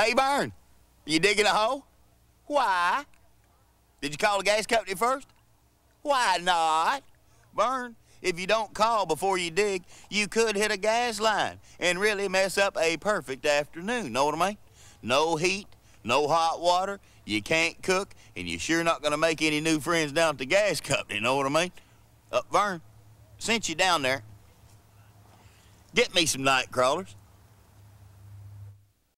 Hey, Byrne, you digging a hole? Why? Did you call the gas company first? Why not? Byrne, if you don't call before you dig, you could hit a gas line and really mess up a perfect afternoon. Know what I mean? No heat, no hot water, you can't cook, and you're sure not going to make any new friends down at the gas company. Know what I mean? Uh, Vern, since you're down there, get me some night crawlers.